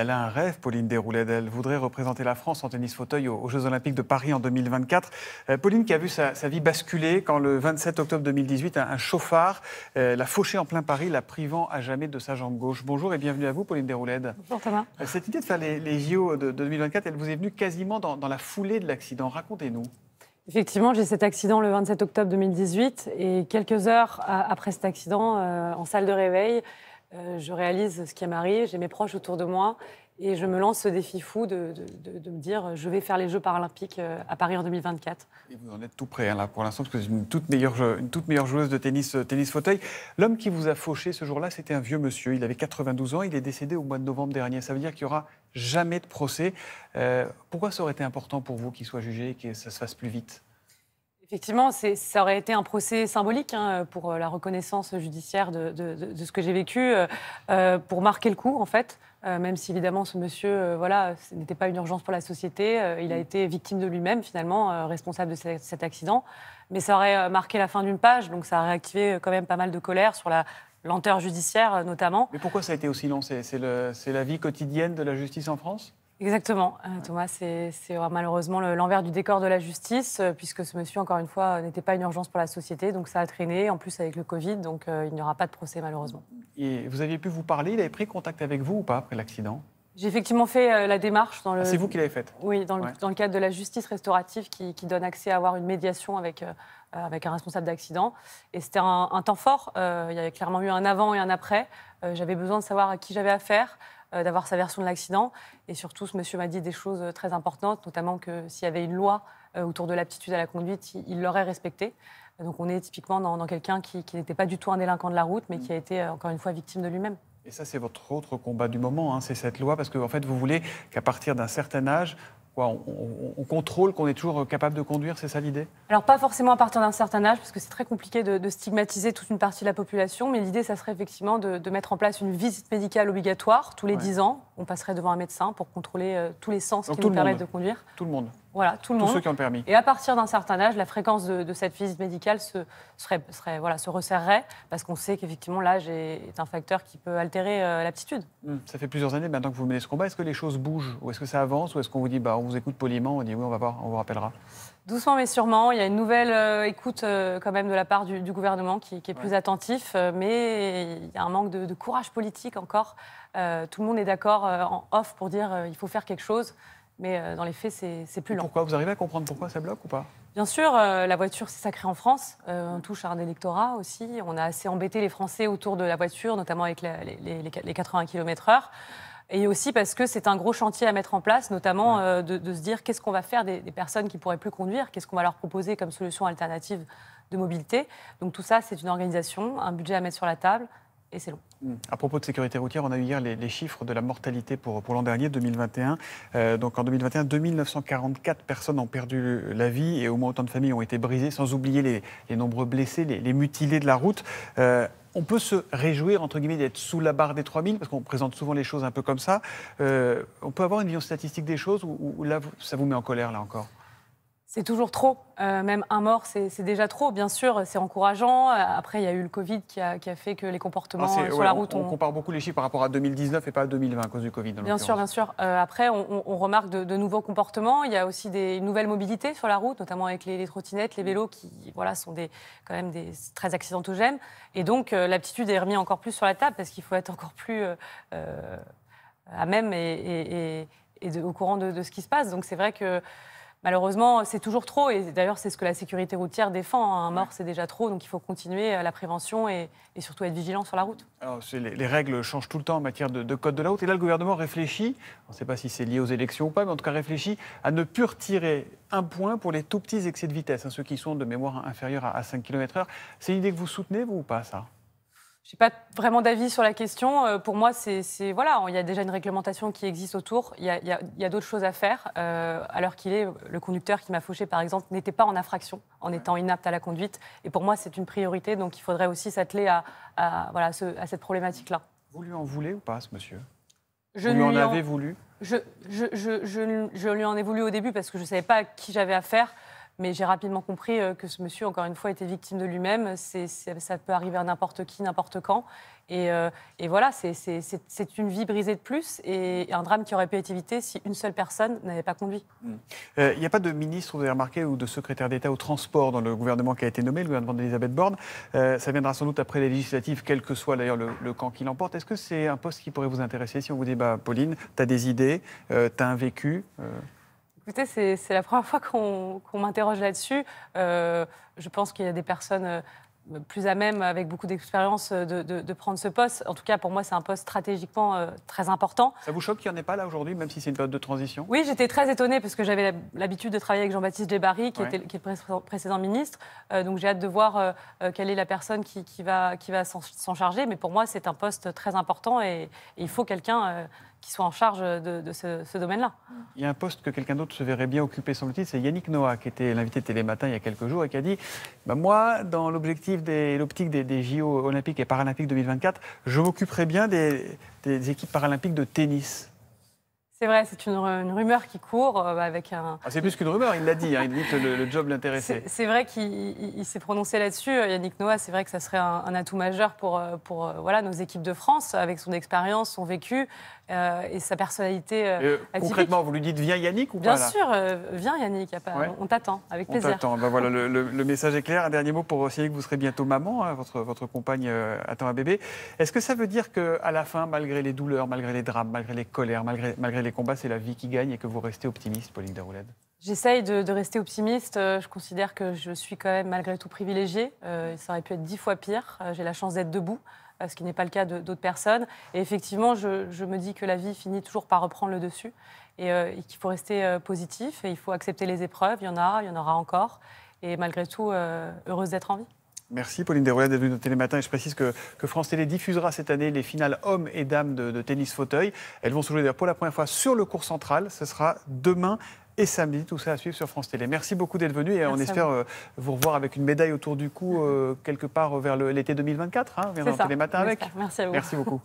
elle a un rêve, Pauline déroulède Elle voudrait représenter la France en tennis fauteuil aux, Jeux Olympiques de Paris en 2024. Euh, Pauline qui a vu sa, vie basculer quand le 27 octobre 2018, un, chauffard euh, l'a fauché en plein Paris, la privant à jamais de sa jambe gauche. Bonjour et bienvenue à vous, Pauline déroulède Bonjour Thomas. Euh, cette idée de faire les, JO de, 2024, elle vous est venue quasiment dans, la foulée de l'accident. Racontez-nous. Effectivement, j'ai cet accident le 27 octobre 2018 et quelques heures après cet accident, en salle de réveil, euh, je réalise ce qui m'arrive, j'ai mes proches autour de moi et je me lance ce défi fou de, me dire je vais faire les Jeux paralympiques euh, à Paris en 2024. vous en êtes tout prêt hein, là pour l'instant parce que c'est une toute meilleure, une toute meilleure joueuse de tennis, euh, tennis fauteuil. L'homme qui vous a fauché ce jour-là, c'était un vieux monsieur. Il avait 92 ans, il est décédé au mois de novembre dernier. Ça veut dire qu'il n'y aura jamais de procès. pourquoi ça aurait été important pour vous qu'il soit jugé et que ça se fasse plus vite Effectivement, ça aurait été un procès symbolique hein, pour euh, la reconnaissance judiciaire de, ce que j'ai vécu, euh, euh, pour marquer le coup, en fait. même si évidemment ce monsieur, voilà, ce n'était pas une urgence pour la société, il a mm. été victime de lui-même finalement, responsable de cet accident. Mais ça aurait marqué la fin d'une page, donc ça a réactivé quand même pas mal de colère sur la lenteur judiciaire notamment. Mais pourquoi ça a été aussi long C'est la vie quotidienne de la justice en France Exactement, euh, Thomas, c'est malheureusement l'envers du décor de la justice, euh, puisque ce monsieur, encore une fois, euh, n'était pas une urgence pour la société, donc ça a traîné, en plus avec le Covid, donc il n'y aura pas de procès malheureusement. Et vous aviez pu vous parler, il avait pris contact avec vous ou pas après l'accident j'ai effectivement fait la démarche dans le. Ah, c'est vous qui l'avez faite. Oui, dans le, cadre de la justice restaurative qui, donne accès à avoir une médiation avec avec un responsable d'accident. Et c'était un, temps fort. il y avait clairement eu un avant et un après. j'avais besoin de savoir à qui j'avais affaire. Euh, d'avoir sa version de l'accident. Et surtout, ce monsieur m'a dit des choses euh, très importantes, notamment que s'il y avait une loi euh, autour de l'aptitude à la conduite, il l'aurait respectée. Donc on est typiquement dans, quelqu'un qui, n'était pas du tout un délinquant de la route, mais qui a été encore une fois victime de lui-même. Et ça, c'est votre autre combat du moment, hein, c'est cette loi, parce que en fait, vous voulez qu'à partir d'un certain âge, on, contrôle qu'on est toujours capable de conduire, c'est ça l'idée Alors pas forcément à partir d'un certain âge, parce que c'est très compliqué de, stigmatiser toute une partie de la population, mais l'idée, ça serait effectivement de, mettre en place une visite médicale obligatoire tous les 10 ans. On passerait devant un médecin pour contrôler euh, tous les sens qui nous permettent de conduire. Tout le monde voilà, tout le Tous monde. ceux qui ont le permis. Et à partir d'un certain âge, la fréquence de, cette visite médicale se, serait, serait, voilà, se resserrerait parce qu'on sait qu'effectivement l'âge est, un facteur qui peut altérer euh, l'aptitude. Hmm. Ça fait plusieurs années maintenant que vous menez ce combat. Est-ce que les choses bougent ou est-ce que ça avance ou est-ce qu'on vous dit bah, on vous écoute poliment, on dit oui, on va voir, on vous rappellera Doucement mais sûrement, il y a une nouvelle euh, écoute euh, quand même de la part du, gouvernement qui, est plus attentif, mais il y a un manque de, de courage politique encore. tout le monde est d'accord en off pour dire il faut faire quelque chose. Mais euh, dans les faits, c'est plus lent. Pourquoi Vous arrivez à comprendre pourquoi ça bloque ou pas Bien sûr, euh, la voiture, c'est sacré en France. Euh, on touche à un électorat aussi. On a assez embêté les Français autour de la voiture, notamment avec les, 80 km/h. Et aussi parce que c'est un gros chantier à mettre en place, notamment de, se dire qu'est-ce qu'on va faire des, des, personnes qui pourraient plus conduire, qu'est-ce qu'on va leur proposer comme solution alternative de mobilité. Donc tout ça, c'est une organisation, un budget à mettre sur la table, et c'est mm. À propos de sécurité routière, on a eu hier les, chiffres de la mortalité pour, pour l'an dernier, 2021. Euh, donc en 2021, 2944 personnes ont perdu la vie et au moins autant de familles ont été brisées, sans oublier les, nombreux blessés, les, mutilés de la route. Euh, on peut se réjouir, entre guillemets, d'être sous la barre des 3000, parce qu'on présente souvent les choses un peu comme ça. Euh, on peut avoir une vision statistique des choses ou là, ça vous met en colère, là encore c'est toujours trop. Euh, même un mort, c'est déjà trop, bien sûr. C'est encourageant. Euh, après, il y a eu le Covid qui a, qui a fait que les comportements ah, euh, sur la route... On, on, compare beaucoup les chiffres par rapport à 2019 et pas à 2020 à cause du Covid. Bien sûr, bien sûr. après, on, remarque de, nouveaux comportements. Il y a aussi des nouvelles mobilités sur la route, notamment avec les, trottinettes, les vélos, qui voilà, sont des, quand même des, très accidentogènes. Et donc, l'aptitude est remise encore plus sur la table parce qu'il faut être encore plus à même et, au courant de, de ce qui se passe. Donc, c'est vrai que malheureusement, c'est toujours trop. Et d'ailleurs, c'est ce que la sécurité routière défend. Hein. Un mort, c'est déjà trop. Donc, il faut continuer euh, la prévention et, surtout être vigilant sur la route. les, règles changent tout le temps en matière de, code de la route. Et là, le gouvernement réfléchit, on ne sait pas si c'est lié aux élections ou pas, mais en tout cas, réfléchit à ne plus retirer un point pour les tout petits excès de vitesse, hein, ceux qui sont de mémoire inférieure à, à 5 km/h. C'est une idée que vous soutenez, vous, ou pas, ça je n'ai pas vraiment d'avis sur la question. Euh, pour moi, c'est voilà, il y a déjà une réglementation qui existe autour. Il y a, d'autres choses à faire. alors euh, qu'il est le conducteur qui m'a fauché, par exemple, n'était pas en infraction en étant inapte à la conduite. Et pour moi, c'est une priorité. Donc, il faudrait aussi s'atteler à, voilà, à cette problématique-là. Vous lui en voulez ou pas, ce monsieur je Vous lui en, avais avez voulu je, je, je, je, lui en ai voulu au début parce que je ne savais pas à qui j'avais affaire. Mais j'ai rapidement compris euh, que ce monsieur, encore une fois, était victime de lui-même. Ça peut arriver à n'importe qui, n'importe quand. Et, euh, voilà, c'est une vie brisée de plus et un drame qui aurait pu être évité si une seule personne n'avait pas conduit. Il hum. n'y euh, a pas de ministre, vous avez remarqué, ou de secrétaire d'État au transport dans le gouvernement qui a été nommé, le gouvernement d'Elisabeth Borne. ça viendra sans doute après les législatives, quel que soit d'ailleurs le, camp qui l'emporte. Est-ce que c'est un poste qui pourrait vous intéresser si on vous dit, bah, Pauline, tu as des idées, tu as un vécu Écoutez, c'est la première fois qu'on m'interroge là-dessus. Euh, je pense qu'il y a des personnes euh, plus à même, avec beaucoup d'expérience, euh, de, prendre ce poste. En tout cas, pour moi, c'est un poste stratégiquement très important. Ça vous choque qu'il n'y en ait pas là aujourd'hui, même si c'est une période de transition Oui, j'étais très étonnée parce que j'avais l'habitude de travailler avec Jean-Baptiste Djebari, qui, était, est le précédent ministre. donc j'ai hâte de voir quelle est la personne qui, va, qui va s'en charger. Mais pour moi, c'est un poste très important et il faut quelqu'un qui soit en charge de, ce, domaine-là. Il y a un poste que quelqu'un d'autre se verrait bien occuper, semble-t-il, c'est Yannick Noah, qui était l'invité de Télématin il y a quelques jours et qui a dit bah, Moi, dans l'objectif des, l'optique des, JO olympiques et paralympiques 2024, je m'occuperai bien des, équipes paralympiques de tennis. C'est vrai, c'est une, rumeur qui court euh, bah, avec un. Ah, c'est plus qu'une rumeur, il l'a dit, hein, il dit que le, job l'intéressait. C'est vrai qu'il s'est prononcé là-dessus. Euh, Yannick Noah, c'est vrai que ça serait un, atout majeur pour, euh, pour voilà, nos équipes de France, avec son expérience, son vécu, euh, et sa personnalité. Euh, euh, concrètement, vous lui dites viens Yannick ou Bien sûr, viens Yannick, on t'attend avec plaisir. On t'attend. Ben voilà, le, message est clair. Un dernier mot pour signaler que vous serez bientôt maman, hein, votre, compagne attend un bébé. Est-ce que ça veut dire qu'à la fin, malgré les douleurs, malgré les drames, malgré les colères, malgré, les combats, c'est la vie qui gagne et que vous restez optimiste, Pauline Derouled J'essaye de, de, rester optimiste. Je considère que je suis quand même malgré tout privilégiée. ça aurait pu être dix fois pire. J'ai la chance d'être debout ce qui n'est pas le cas d'autres personnes. Et effectivement, je, me dis que la vie finit toujours par reprendre le dessus et, euh, qu'il faut rester euh, positif et il faut accepter les épreuves. Il y en a, il y en aura encore. Et malgré tout, euh, heureuse d'être en vie. Merci Pauline Desroulet d'être venue de Télématin. Et je précise que, France Télé diffusera cette année les finales hommes et dames de, de tennis fauteuil. Elles vont se jouer pour la première fois sur le cours central. Ce sera demain et samedi. Tout ça à suivre sur France Télé. Merci beaucoup d'être venu et on espère euh, vous. revoir avec une médaille autour du cou euh, quelque part vers l'été 2024, hein, tous les matins avec. Merci à Merci beaucoup.